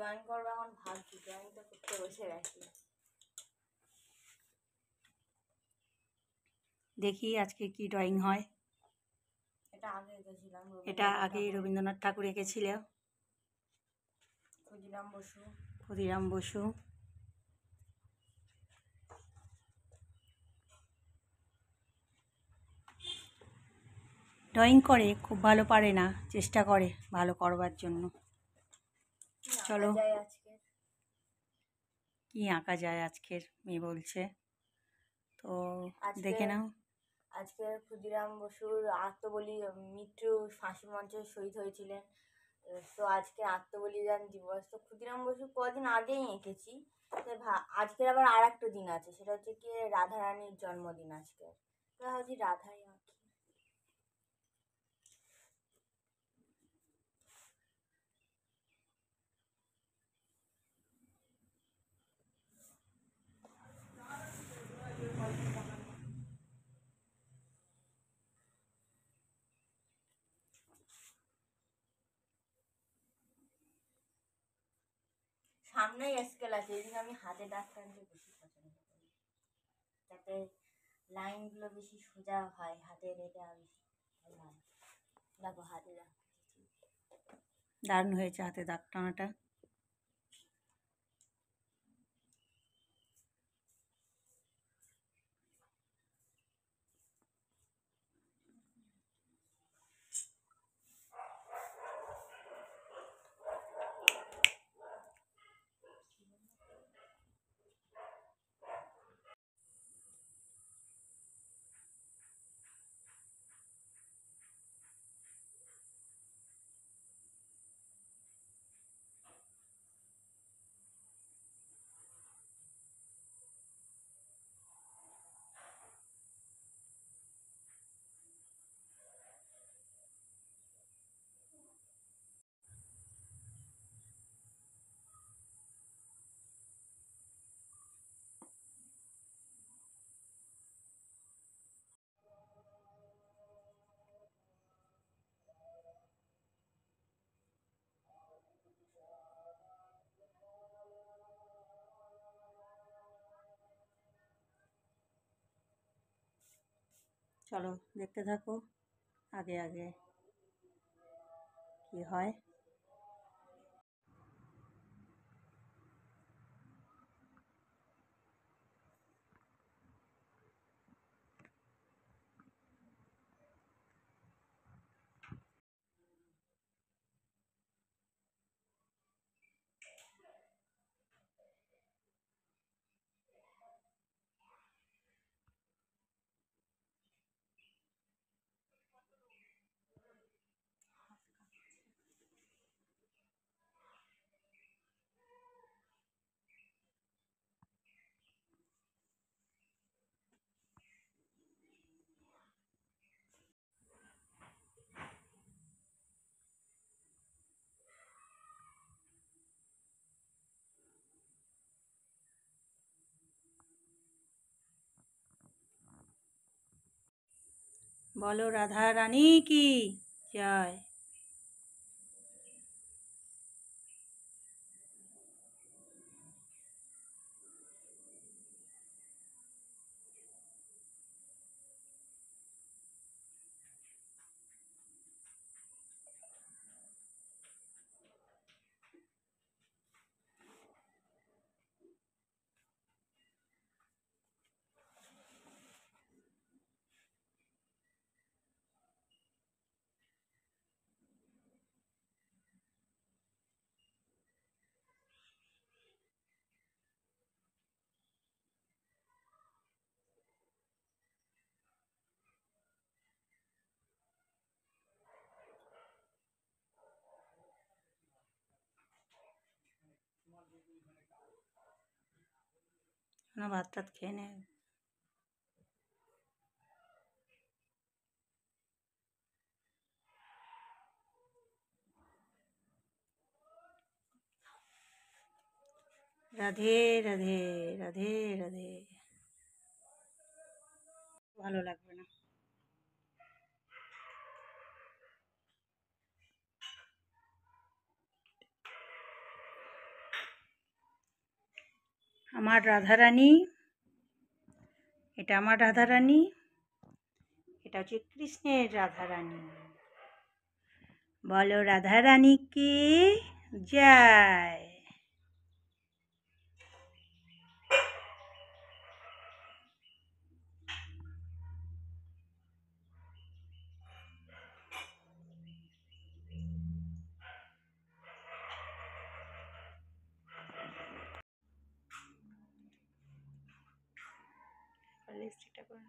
join করবো এখন ভাবছি জয়েনটা করতে বসে গেছি দেখি আজকে কি ড্রয়িং হয় এটা আগে এঁকেছিলাম এটা আগে রবীন্দ্রনাথ ঠাকুর এঁকেছিল ক্ষুদিরাম বসু ক্ষুদিরাম বসু ড্রয়িং করে খুব ভালো পারে না চেষ্টা করে ভালো করবার জন্য চলো কি আঁকা যায় আজকের মেয়ে বলছে তো দেখে নাও আজকে ক্ষুদিরাম বসুর আত্মবলি মৃত্যু ফাঁসি মঞ্চে শহীদ হয়েছিলেন তো আজকে আত্মবলিদান দিবস তো ক্ষুদিরাম বসু কদিন আগেই এঁকেছি আজকের আবার আর একটা দিন আছে সেটা হচ্ছে কি রাধারানীর জন্মদিন আজকে তো ভাবছি রাধাই সামনেই স্কেল আছে এই জন্য আমি হাতে দাগ টানতে বেশি পছন্দ করি যাতে লাইনগুলো বেশি সোজা হয় হাতের এটা আমি দেখো হাতে দাগ দারুণ হয়েছে হাতে দাগ টানাটা চলো দেখতে থাকো আগে আগে কি হয় বলো রাধা রানী কি জয় ना भात खेने राधे राधे राधे राधे भलो लगे ना আমার রাধারানী এটা আমার রাধারানী এটা হচ্ছে কৃষ্ণের রাধারানী বলো রাধারানীকে যায় লিপস্টিকটা করে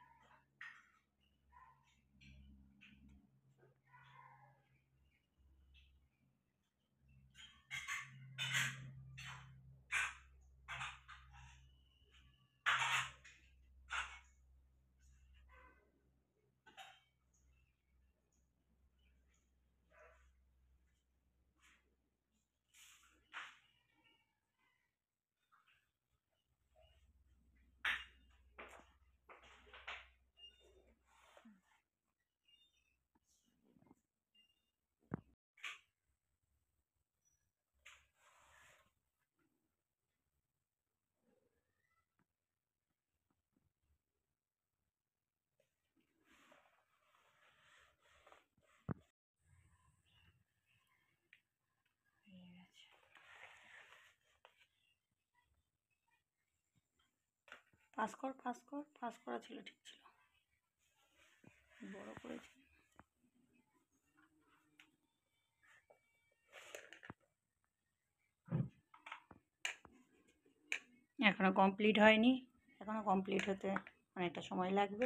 পাস কর পাস কর পাস করা ছিল ঠিক ছিল বড় করেছি এখনও কমপ্লিট হয়নি এখনও কমপ্লিট হতে অনেকটা সময় লাগবে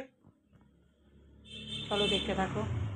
চলো দেখতে থাকো